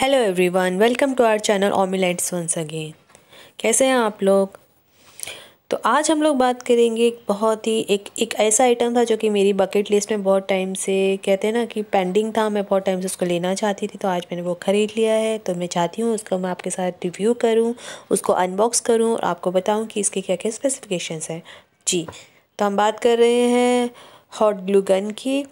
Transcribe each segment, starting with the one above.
hello everyone welcome to our channel omelettes once again कैसे हैं आप लोग तो आज हम लोग बात करेंगे एक बहुत ही एक एक ऐसा आइटम था जो कि मेरी बकेट लिस्ट में बहुत टाइम से कहते हैं ना कि पेंडिंग था मैं बहुत टाइम से उसको लेना चाहती थी तो आज मैंने वो ख़रीद लिया है तो मैं चाहती हूँ उसको मैं आपके साथ रिव्यू करूँ उसको अनबॉक्स करूँ और आपको बताऊँ कि इसके क्या क्या स्पेसिफिकेशन हैं जी तो हम बात कर रहे हैं हॉट ग्लू गन की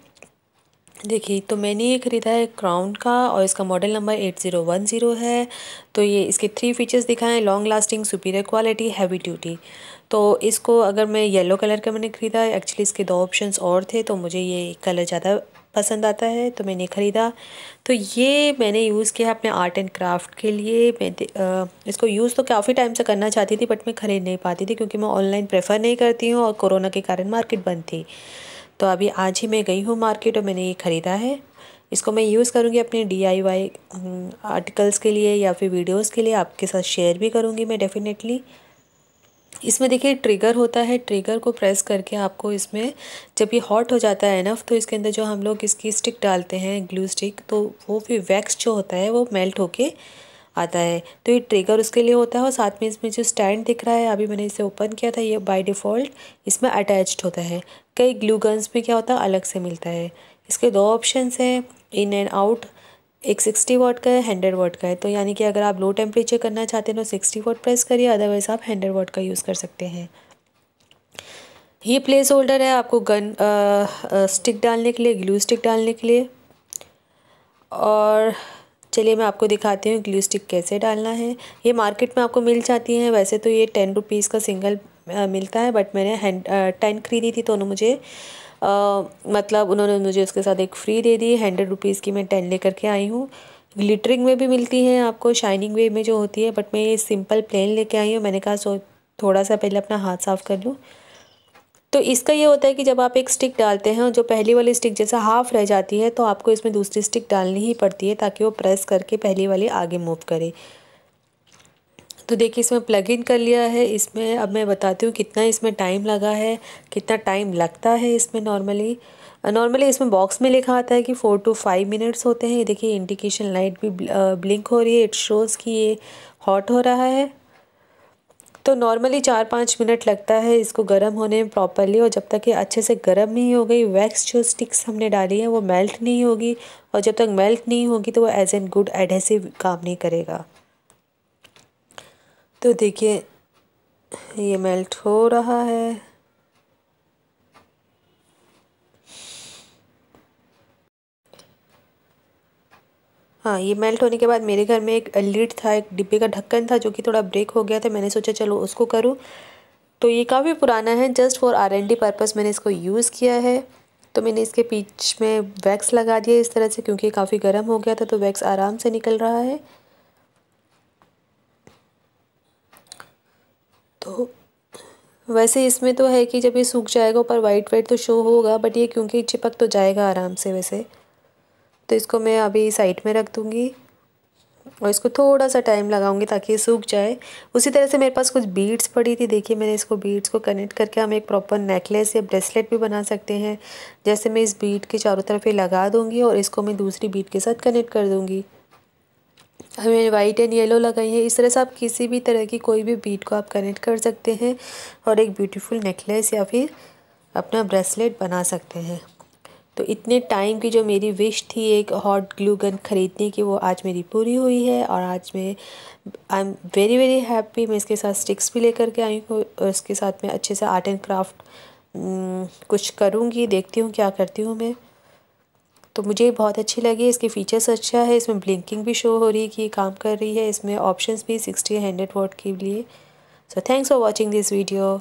देखिए तो मैंने ये ख़रीदा है क्राउन का और इसका model number eight zero one zero है तो ये इसके थ्री फीचर्स दिखाएं long lasting superior quality heavy duty तो इसको अगर मैं येलो कलर का मैंने ख़रीदा है एक्चुअली इसके दो ऑप्शंस और थे तो मुझे ये कलर ज़्यादा पसंद आता है तो मैंने ख़रीदा तो ये मैंने यूज़ किया अपने आर्ट एंड क्राफ्ट के लिए मैं इसको यूज़ तो काफ़ी टाइम से करना चाहती थी बट मैं ख़रीद नहीं पाती थी क्योंकि मैं ऑनलाइन प्रेफर नहीं करती हूँ और कोरोना के कारण मार्केट बंद थी तो अभी आज ही मैं गई हूँ मार्केट और मैंने ये ख़रीदा है इसको मैं यूज़ करूँगी अपने डी आर्टिकल्स हम्म, के लिए या फिर वीडियोज़ के लिए आपके साथ शेयर भी करूँगी मैं डेफ़िनेटली इसमें देखिए ट्रिगर होता है ट्रिगर को प्रेस करके आपको इसमें जब ये हॉट हो जाता है एनफ तो इसके अंदर जो हम लोग इसकी स्टिक डालते हैं ग्लू स्टिक तो वो फिर वैक्स जो होता है वो मेल्ट होके आता है तो ये ट्रिगर उसके लिए होता है और साथ में इसमें जो स्टैंड दिख रहा है अभी मैंने इसे ओपन किया था ये बाय डिफ़ॉल्ट इसमें अटैच्ड होता है कई ग्लू गन्स में क्या होता है अलग से मिलता है इसके दो ऑप्शंस हैं इन एंड आउट एक सिक्सटी वाट का है हंड्रेड वाट का है तो यानी कि अगर आप लो टेम्परेचर करना चाहते हैं तो सिक्सटी वाट प्रेस करिए अदरवाइज़ आप हंड्रेड वाट का यूज़ कर सकते हैं ये प्लेस होल्डर है आपको गन आ, आ, स्टिक डालने के लिए ग्लू स्टिक डालने के लिए और चलिए मैं आपको दिखाती हूँ ग्लू स्टिक कैसे डालना है ये मार्केट में आपको मिल जाती है वैसे तो ये टेन रुपीज़ का सिंगल मिलता है बट मैंने हैंड टेन खरीदी थी तो उन्होंने मुझे आ, मतलब उन्होंने मुझे उसके साथ एक फ्री दे दी हंड्रेड रुपीज़ की मैं टेन लेकर के आई हूँ ग्लिटरिंग में भी मिलती है आपको शाइनिंग वे में जो होती है बट मैं ये सिंपल प्लेन लेके आई हूँ मैंने कहा सो थोड़ा सा पहले अपना हाथ साफ़ कर लूँ तो इसका ये होता है कि जब आप एक स्टिक डालते हैं जो पहली वाली स्टिक जैसा हाफ रह जाती है तो आपको इसमें दूसरी स्टिक डालनी ही पड़ती है ताकि वो प्रेस करके पहली वाली आगे मूव करे तो देखिए इसमें प्लग इन कर लिया है इसमें अब मैं बताती हूँ कितना इसमें टाइम लगा है कितना टाइम लगता है इसमें नॉर्मली नॉर्मली इसमें बॉक्स में लिखा आता है कि फ़ोर टू फाइव मिनट्स होते हैं ये देखिए इंडिकेशन लाइट भी ब्लिंक हो रही है इट शोज़ कि ये हॉट हो रहा है तो नॉर्मली चार पाँच मिनट लगता है इसको गर्म होने में प्रॉपरली और जब तक ये अच्छे से गर्म नहीं हो गई वैक्स जो स्टिक्स हमने डाली है वो मेल्ट नहीं होगी और जब तक मेल्ट नहीं होगी तो वो एज एन गुड एडहेसिव काम नहीं करेगा तो देखिए ये मेल्ट हो रहा है हाँ ये मेल्ट होने के बाद मेरे घर में एक लीड था एक डिब्बे का ढक्कन था जो कि थोड़ा ब्रेक हो गया था मैंने सोचा चलो उसको करूँ तो ये काफ़ी पुराना है just for R and D purpose मैंने इसको यूज़ किया है तो मैंने इसके बीच में वैक्स लगा दिया इस तरह से क्योंकि काफ़ी गर्म हो गया था तो वैक्स आराम से निकल रहा है तो वैसे इसमें तो है कि जब ये सूख जाएगा ऊपर वाइट वाइट तो शो होगा बट ये क्योंकि चिपक तो जाएगा आराम से वैसे तो इसको मैं अभी साइड में रख दूँगी और इसको थोड़ा सा टाइम लगाऊंगी ताकि ये सूख जाए उसी तरह से मेरे पास कुछ बीड्स पड़ी थी देखिए मैंने इसको बीड्स को कनेक्ट करके हम एक प्रॉपर नेकलेस या ब्रेसलेट भी बना सकते हैं जैसे मैं इस बीड के चारों तरफ ये लगा दूंगी और इसको मैं दूसरी बीड के साथ कनेक्ट कर दूंगी हमें वाइट एंड येलो लगाई है इस तरह से आप किसी भी तरह की कोई भी बीड को आप कनेक्ट कर सकते हैं और एक ब्यूटीफुल नेकलेस या फिर अपना ब्रेसलेट बना सकते हैं तो इतने टाइम की जो मेरी विश थी एक हॉट ग्लू गन ख़रीदने की वो आज मेरी पूरी हुई है और आज मैं I am very very happy मैं इसके साथ स्टिक्स भी लेकर के आई हूँ और इसके साथ मैं अच्छे से आर्ट एंड क्राफ्ट कुछ करूँगी देखती हूँ क्या करती हूँ मैं तो मुझे बहुत अच्छी लगी इसके फीचर्स अच्छा है इसमें ब्लिंकिंग भी शो हो रही है कि काम कर रही है इसमें ऑप्शंस भी सिक्सटी हंड्रेड वोट के लिए so thanks for watching this video